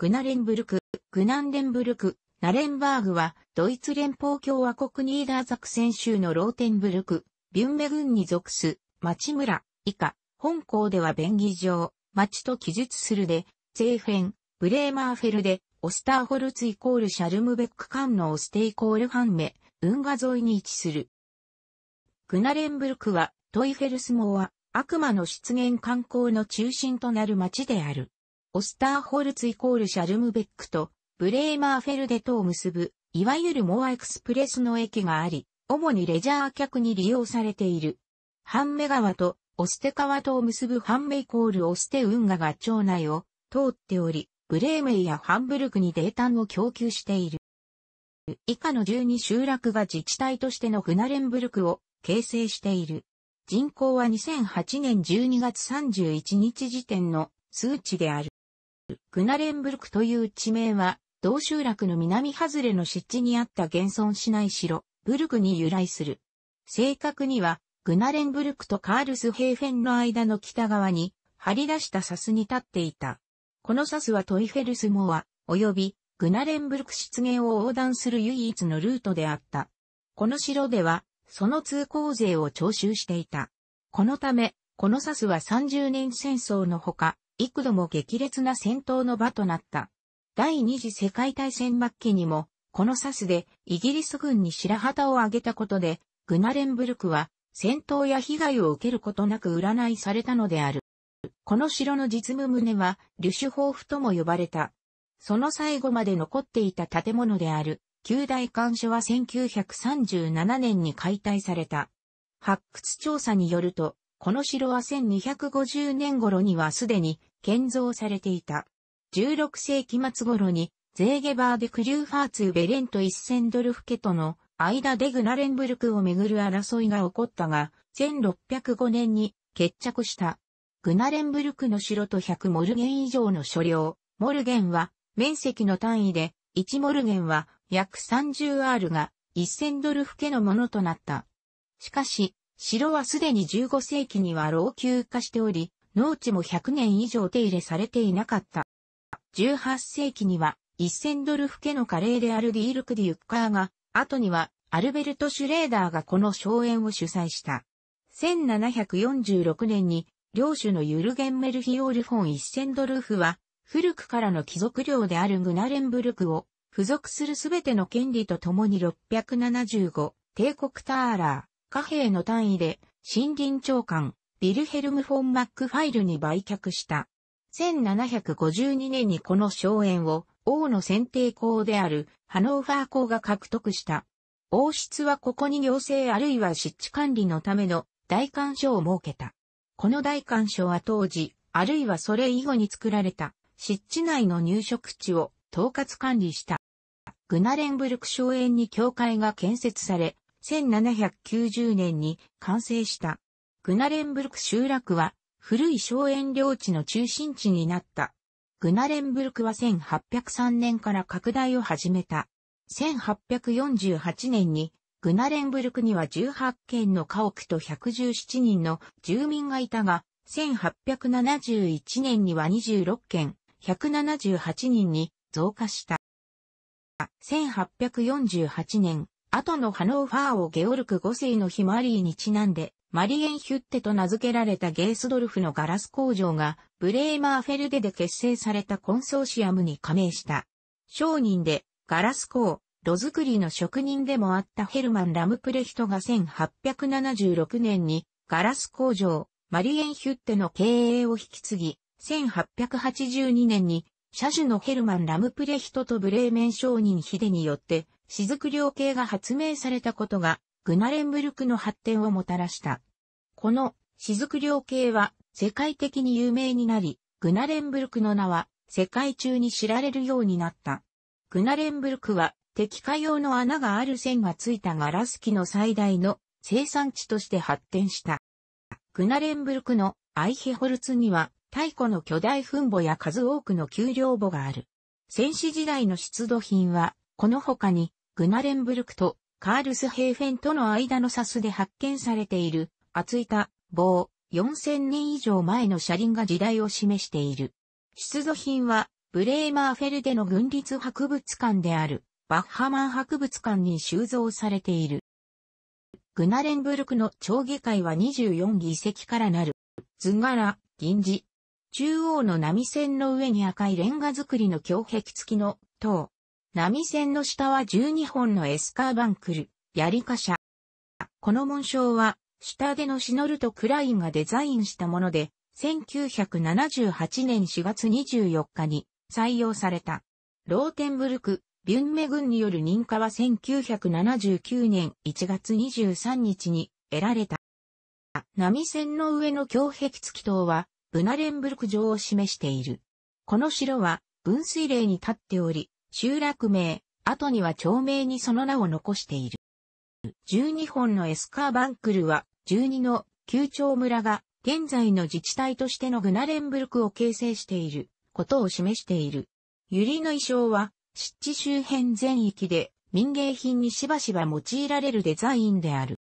グナレンブルク、グナンデンブルク、ナレンバーグは、ドイツ連邦共和国ニーダーザクセン州のローテンブルク、ビュンメ郡に属す、町村、以下、本校では便宜上、町と記述するで、ゼーフェン、ブレーマーフェルで、オスターホルツイコールシャルムベック間のオステイコールハンメ、運河沿いに位置する。グナレンブルクは、トイフェルスモア、悪魔の出現観光の中心となる町である。オスターホルツイコールシャルムベックとブレーマーフェルデとを結ぶ、いわゆるモアエクスプレスの駅があり、主にレジャー客に利用されている。ハンメ川とオステ川とを結ぶハンメイコールオステ運河が町内を通っており、ブレーメイやハンブルクに泥炭を供給している。以下の12集落が自治体としてのフナレンブルクを形成している。人口は2008年12月31日時点の数値である。グナレンブルクという地名は、同集落の南外れの湿地にあった現存しない城、ブルクに由来する。正確には、グナレンブルクとカールスヘーフェンの間の北側に、張り出したサスに立っていた。このサスはトイフェルスモア、及びグナレンブルク湿原を横断する唯一のルートであった。この城では、その通行税を徴収していた。このため、このサスは30年戦争のほか、幾度も激烈な戦闘の場となった。第二次世界大戦末期にも、このサスでイギリス軍に白旗を挙げたことで、グナレンブルクは戦闘や被害を受けることなく占いされたのである。この城の実務旨は、リュシュホーフとも呼ばれた。その最後まで残っていた建物である、旧大館所は1937年に解体された。発掘調査によると、この城は1250年頃にはすでに建造されていた。16世紀末頃に、ゼーゲバーでクリューファーツーベレンと1000ドルフ家との間でグナレンブルクをめぐる争いが起こったが、1605年に決着した。グナレンブルクの城と100モルゲン以上の所領。モルゲンは面積の単位で、1モルゲンは約 30R が1000ドルフ家のものとなった。しかし、城はすでに15世紀には老朽化しており、農地も100年以上手入れされていなかった。18世紀には、1000ドルフ家のカレーであるディールク・ディ・ユッカーが、後にはアルベルト・シュレーダーがこの荘園を主催した。1746年に、領主のユルゲン・メルヒオール・フォン・1000ドルフは、古くからの貴族領であるグナレンブルクを、付属するすべての権利とともに675、帝国ターラー、貨幣の単位で、森林長官、ビルヘルム・フォン・マックファイルに売却した。1752年にこの荘園を王の選定校であるハノーファー校が獲得した。王室はここに行政あるいは湿地管理のための大官所を設けた。この大官所は当時、あるいはそれ以後に作られた湿地内の入植地を統括管理した。グナレンブルク荘園に教会が建設され、1790年に完成した。グナレンブルク集落は、古い荘園領地の中心地になった。グナレンブルクは1803年から拡大を始めた。1848年に、グナレンブルクには18軒の家屋と117人の住民がいたが、1871年には26軒、178人に増加した。1848年、後のハノーファーをゲオルク5世のヒマリーにちなんで、マリエンヒュッテと名付けられたゲースドルフのガラス工場が、ブレーマーフェルデで結成されたコンソーシアムに加盟した。商人で、ガラス工、炉作りの職人でもあったヘルマン・ラムプレヒトが1876年に、ガラス工場、マリエンヒュッテの経営を引き継ぎ、1882年に、車種のヘルマン・ラムプレヒトとブレーメン商人ヒデによって、雫量計が発明されたことがグナレンブルクの発展をもたらした。この雫量計は世界的に有名になり、グナレンブルクの名は世界中に知られるようになった。グナレンブルクは敵化用の穴がある線がついたガラス機の最大の生産地として発展した。グナレンブルクのアイヒホルツには太古の巨大墳墓や数多くの丘陵墓がある。戦死時代の出土品は、この他にグナレンブルクとカールスヘーフェンとの間のサスで発見されている、厚板、棒、4000年以上前の車輪が時代を示している。出土品は、ブレーマーフェルデの軍立博物館である、バッハマン博物館に収蔵されている。グナレンブルクの町議会は24議席からなる。図柄、銀字。中央の波線の上に赤いレンガ造りの胸壁付きの塔。波線の下は12本のエスカーバンクル、槍り貨車。この紋章は、下でのシノルト・クラインがデザインしたもので、1978年4月24日に採用された。ローテンブルク、ビュンメ軍による認可は1979年1月23日に得られた。波線の上の胸壁付き塔は、ブナレンブルク城を示している。この城は、分水嶺に立っており、集落名、後には町名にその名を残している。12本のエスカーバンクルは、12の旧町村が、現在の自治体としてのグナレンブルクを形成している、ことを示している。ユリの衣装は、湿地周辺全域で、民芸品にしばしば用いられるデザインである。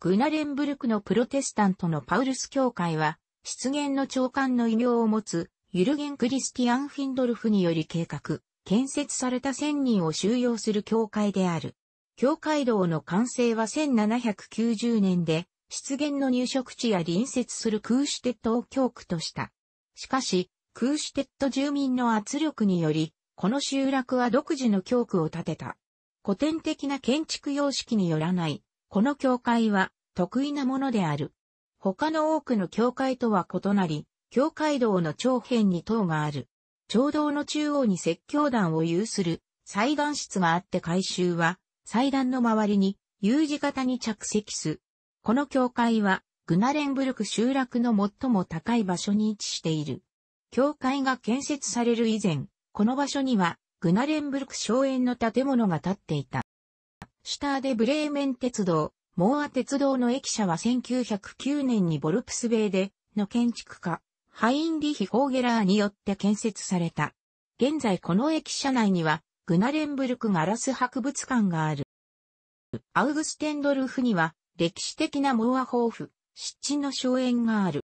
グナレンブルクのプロテスタントのパウルス教会は、湿原の長官の異名を持つ、ユルゲン・クリスティアン・フィンドルフにより計画、建設された1000人を収容する教会である。教会道の完成は1790年で、出現の入植地や隣接するクーシュテットを教区とした。しかし、クーシュテット住民の圧力により、この集落は独自の教区を建てた。古典的な建築様式によらない、この教会は得意なものである。他の多くの教会とは異なり、教会道の長辺に塔がある。長道の中央に説教団を有する祭壇室があって改修は、祭壇の周りに U 字型に着席す。この教会は、グナレンブルク集落の最も高い場所に位置している。教会が建設される以前、この場所には、グナレンブルク荘園の建物が建っていた。シュターデ・ブレーメン鉄道、モーア鉄道の駅舎は1909年にボルプスベーでの建築家、ハインリヒ・ホーゲラーによって建設された。現在この駅舎内には、グナレンブルクガラス博物館がある。アウグステンドルフには、歴史的なモアホーフ、湿地の荘園がある。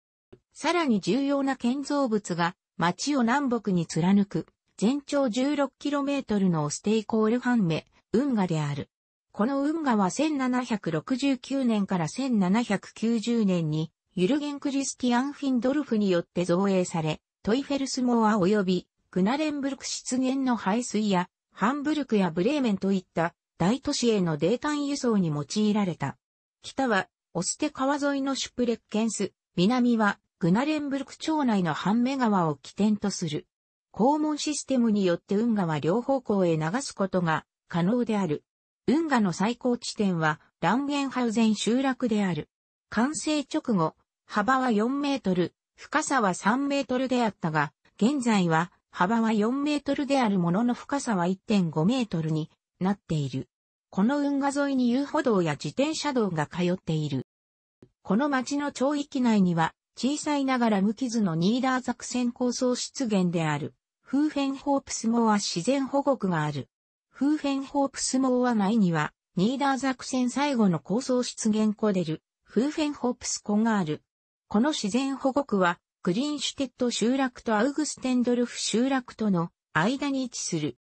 さらに重要な建造物が、町を南北に貫く、全長 16km のオステイコールハンメ、運河である。この運河は1769年から1790年にユルゲン・クリスティアン・フィンドルフによって造営され、トイフェルスモア及びグナレンブルク湿原の排水やハンブルクやブレーメンといった大都市への泥炭輸送に用いられた。北はオステ川沿いのシュプレッケンス、南はグナレンブルク町内のハンメ川を起点とする。肛門システムによって運河は両方向へ流すことが可能である。運河の最高地点はランゲンハウゼン集落である。完成直後、幅は4メートル、深さは3メートルであったが、現在は幅は4メートルであるものの深さは1.5メートルになっている。この運河沿いに遊歩道や自転車道が通っている。この町の町域内には小さいながら無傷のニーダーザクセン構想出現であるフーフェンホープスモア自然保護区がある。フーフェンホープスモア内にはニーダーザクセン最後の構想出現コデル、フーフェンホープス湖がある。この自然保護区は、グリーンシュテット集落とアウグステンドルフ集落との間に位置する。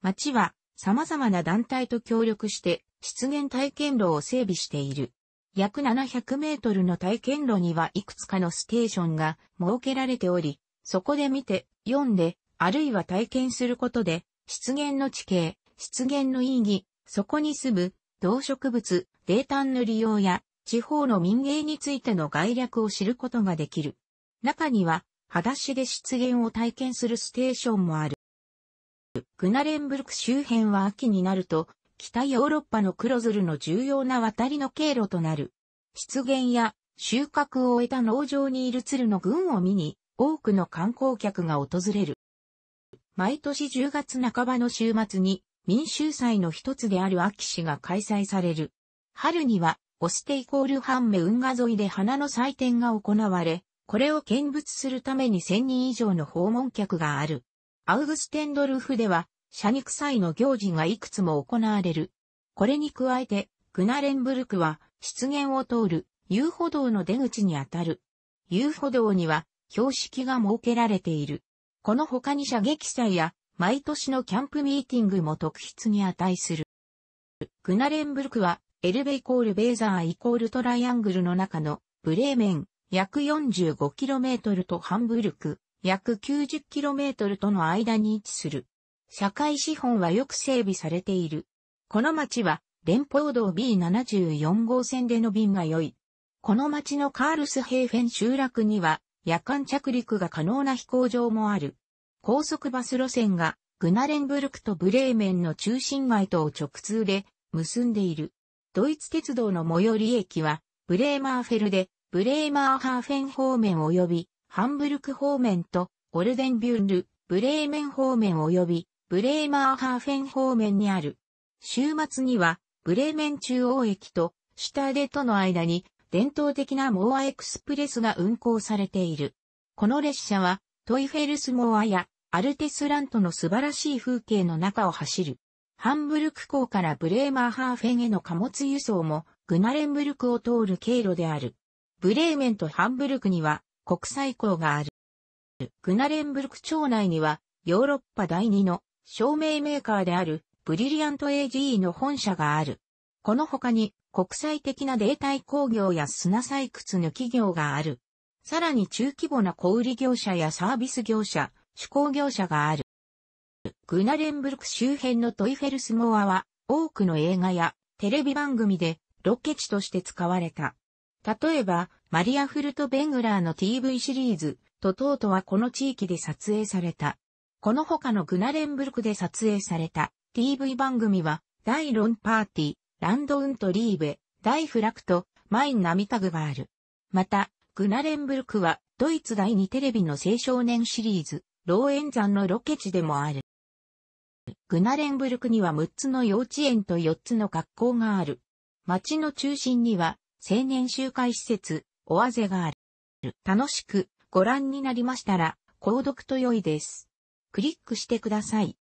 町は様々な団体と協力して湿原体験路を整備している。約700メートルの体験路にはいくつかのステーションが設けられており、そこで見て、読んで、あるいは体験することで、湿原の地形、湿原の意義、そこに住む動植物、タ炭の利用や地方の民芸についての概略を知ることができる。中には、裸足で湿原を体験するステーションもある。グナレンブルク周辺は秋になると、北ヨーロッパのクロズルの重要な渡りの経路となる。湿原や収穫を終えた農場にいる鶴の群を見に、多くの観光客が訪れる。毎年10月半ばの週末に民衆祭の一つである秋市が開催される。春にはオステイコールハンメ運河沿いで花の祭典が行われ、これを見物するために1000人以上の訪問客がある。アウグステンドルフでは、社肉祭の行事がいくつも行われる。これに加えて、グナレンブルクは、湿原を通る遊歩道の出口にあたる。遊歩道には、標識が設けられている。この他に射撃祭や、毎年のキャンプミーティングも特筆に値する。グナレンブルクは、エルベイコールベーザーイコールトライアングルの中のブレーメン約 45km とハンブルク約 90km との間に位置する。社会資本はよく整備されている。この町は連邦道 B74 号線での便が良い。この町のカールスヘーフェン集落には夜間着陸が可能な飛行場もある。高速バス路線がグナレンブルクとブレーメンの中心街とを直通で結んでいる。ドイツ鉄道の最寄り駅は、ブレーマーフェルで、ブレーマーハーフェン方面及び、ハンブルク方面と、オルデンビュール、ブレーメン方面及び、ブレーマーハーフェン方面にある。週末には、ブレーメン中央駅と、シュターデとの間に、伝統的なモアエクスプレスが運行されている。この列車は、トイフェルスモアや、アルテスラントの素晴らしい風景の中を走る。ハンブルク港からブレーマーハーフェンへの貨物輸送も、グナレンブルクを通る経路である。ブレーメンとハンブルクには国際港がある。グナレンブルク町内には、ヨーロッパ第2の照明メーカーであるブリリアント AGE の本社がある。この他に国際的な霊体工業や砂採掘の企業がある。さらに中規模な小売業者やサービス業者、手工業者がある。グナレンブルク周辺のトイフェルスモアは多くの映画やテレビ番組でロケ地として使われた。例えば、マリア・フルト・ベングラーの TV シリーズ、トトートはこの地域で撮影された。この他のグナレンブルクで撮影された TV 番組は、第ロンパーティー、ランドウント・リーベ、大フラクト、マイン・ナミタグがある。また、グナレンブルクは、ドイツ第2テレビの青少年シリーズ、ローエンザンのロケ地でもある。グナレンブルクには6つの幼稚園と4つの学校がある。町の中心には青年集会施設、オアゼがある。楽しくご覧になりましたら、購読と良いです。クリックしてください。